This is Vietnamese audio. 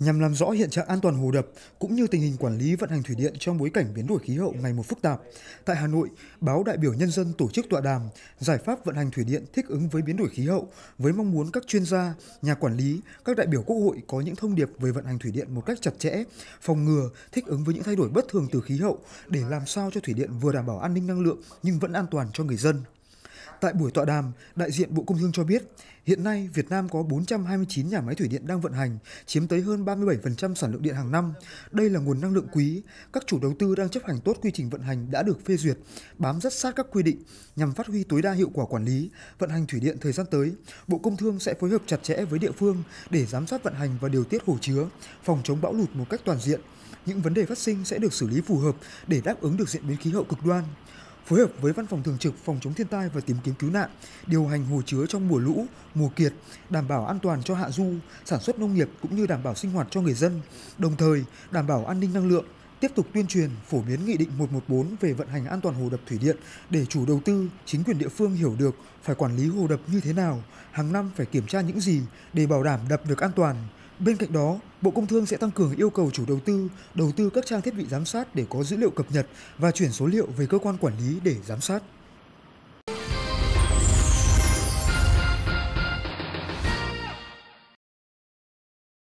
nhằm làm rõ hiện trạng an toàn hồ đập cũng như tình hình quản lý vận hành thủy điện trong bối cảnh biến đổi khí hậu ngày một phức tạp. Tại Hà Nội, báo đại biểu nhân dân tổ chức tọa đàm giải pháp vận hành thủy điện thích ứng với biến đổi khí hậu với mong muốn các chuyên gia, nhà quản lý, các đại biểu quốc hội có những thông điệp về vận hành thủy điện một cách chặt chẽ, phòng ngừa, thích ứng với những thay đổi bất thường từ khí hậu để làm sao cho thủy điện vừa đảm bảo an ninh năng lượng nhưng vẫn an toàn cho người dân. Tại buổi tọa đàm, đại diện Bộ Công Thương cho biết, hiện nay Việt Nam có 429 nhà máy thủy điện đang vận hành, chiếm tới hơn 37% sản lượng điện hàng năm. Đây là nguồn năng lượng quý, các chủ đầu tư đang chấp hành tốt quy trình vận hành đã được phê duyệt, bám rất sát các quy định nhằm phát huy tối đa hiệu quả quản lý, vận hành thủy điện thời gian tới. Bộ Công Thương sẽ phối hợp chặt chẽ với địa phương để giám sát vận hành và điều tiết hồ chứa, phòng chống bão lụt một cách toàn diện. Những vấn đề phát sinh sẽ được xử lý phù hợp để đáp ứng được diễn biến khí hậu cực đoan phối hợp với Văn phòng Thường trực Phòng chống thiên tai và tìm kiếm cứu nạn, điều hành hồ chứa trong mùa lũ, mùa kiệt, đảm bảo an toàn cho hạ du, sản xuất nông nghiệp cũng như đảm bảo sinh hoạt cho người dân, đồng thời đảm bảo an ninh năng lượng, tiếp tục tuyên truyền, phổ biến Nghị định 114 về vận hành an toàn hồ đập thủy điện để chủ đầu tư, chính quyền địa phương hiểu được phải quản lý hồ đập như thế nào, hàng năm phải kiểm tra những gì để bảo đảm đập được an toàn, Bên cạnh đó, Bộ Công Thương sẽ tăng cường yêu cầu chủ đầu tư đầu tư các trang thiết bị giám sát để có dữ liệu cập nhật và chuyển số liệu về cơ quan quản lý để giám sát.